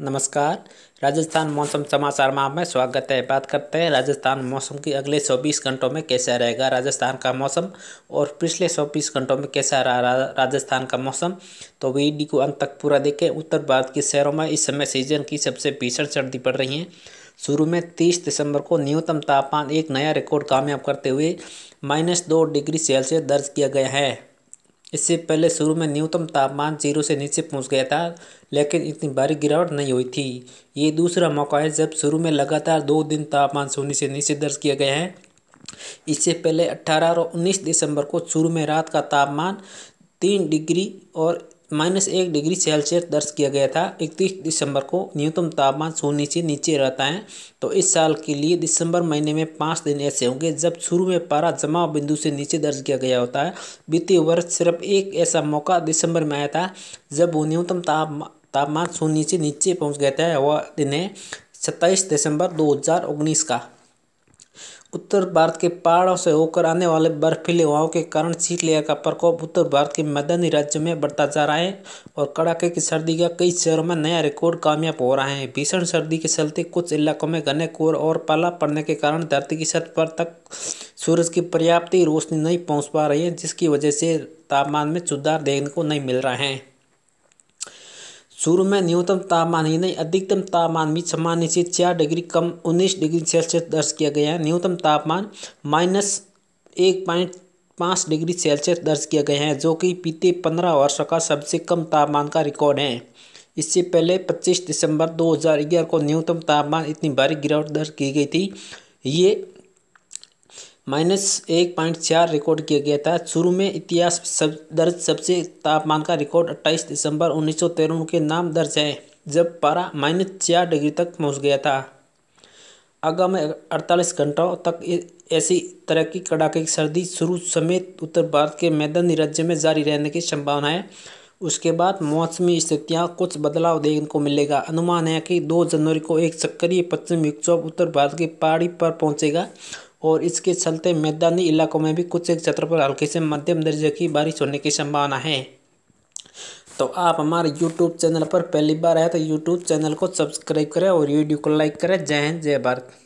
नमस्कार राजस्थान मौसम समाचार में में स्वागत है बात करते हैं राजस्थान मौसम की अगले 24 घंटों में कैसा रहेगा राजस्थान का मौसम और पिछले 24 घंटों में कैसा रहा राजस्थान का मौसम तो वीडियो को अंत तक पूरा देखें उत्तर भारत के शहरों में इस समय सीजन की सबसे भीषण सर्दी पड़ रही है शुरू में तीस दिसंबर को न्यूनतम तापमान एक नया रिकॉर्ड कामयाब करते हुए माइनस डिग्री सेल्सियस दर्ज किया गया है इससे पहले शुरू में न्यूनतम तापमान जीरो से नीचे पहुंच गया था लेकिन इतनी भारी गिरावट नहीं हुई थी ये दूसरा मौका है जब शुरू में लगातार दो दिन तापमान शून्य से नीचे दर्ज किया गया है इससे पहले 18 और 19 दिसंबर को शुरू में रात का तापमान तीन डिग्री और माइनस एक डिग्री सेल्सियस दर्ज किया गया था इकतीस दिसंबर को न्यूनतम तापमान शून्य से नीचे रहता है तो इस साल के लिए दिसंबर महीने में पाँच दिन ऐसे होंगे जब शुरू में पारा जमाव बिंदु से नीचे दर्ज किया गया होता है बीते वर्ष सिर्फ एक ऐसा मौका दिसंबर में आया था जब वो न्यूनतम ताप तापमान शून्य से नीचे पहुँच गया था वह दिन है सत्ताईस दिसंबर दो का उत्तर भारत के पहाड़ों से होकर आने वाले बर्फीले हवाओं के कारण शीतलहर का प्रकोप उत्तर भारत के मैदानी राज्यों में बढ़ता जा रहा है और कड़ाके की सर्दी का कई शहरों में नया रिकॉर्ड कामयाब हो रहा है भीषण सर्दी के चलते कुछ इलाकों में घने कोर और पाला पड़ने के कारण धरती की सतह पर तक सूरज की पर्याप्त रोशनी नहीं पहुँच पा रही है जिसकी वजह से तापमान में सुधार देखने को नहीं मिल रहा है शुरू में न्यूनतम तापमान ही नहीं अधिकतम तापमान भी सामान्य से चार डिग्री कम उन्नीस डिग्री सेल्सियस दर्ज किया गया है न्यूनतम तापमान माइनस एक पॉइंट पाँच डिग्री सेल्सियस दर्ज किया गया है जो कि बीते पंद्रह वर्षों का सबसे कम तापमान का रिकॉर्ड है इससे पहले पच्चीस दिसंबर दो को न्यूनतम तापमान इतनी भारी गिरावट दर्ज की गई थी ये माइनस एक पॉइंट चार रिकॉर्ड किया गया था शुरू में इतिहास सब दर्ज सबसे तापमान का रिकॉर्ड अट्ठाईस दिसंबर उन्नीस के नाम दर्ज है जब पारा माइनस चार डिग्री तक पहुंच गया था आगामी अड़तालीस घंटों तक ऐसी तरह की कड़ाके की सर्दी शुरू समेत उत्तर भारत के मैदानी राज्य में जारी रहने की संभावना है उसके बाद मौसमी स्थितियां कुछ बदलाव देखने को मिलेगा अनुमान है कि 2 जनवरी को एक सक्रिय पश्चिम विक्षोभ उत्तर भारत की पहाड़ी पर पहुंचेगा और इसके चलते मैदानी इलाकों में भी कुछ एक क्षेत्रों पर हल्की से मध्यम दर्जे की बारिश होने की संभावना है तो आप हमारे यूट्यूब चैनल पर पहली बार आए तो यूट्यूब चैनल को सब्सक्राइब करें और वीडियो को लाइक करें जय हिंद जय भारत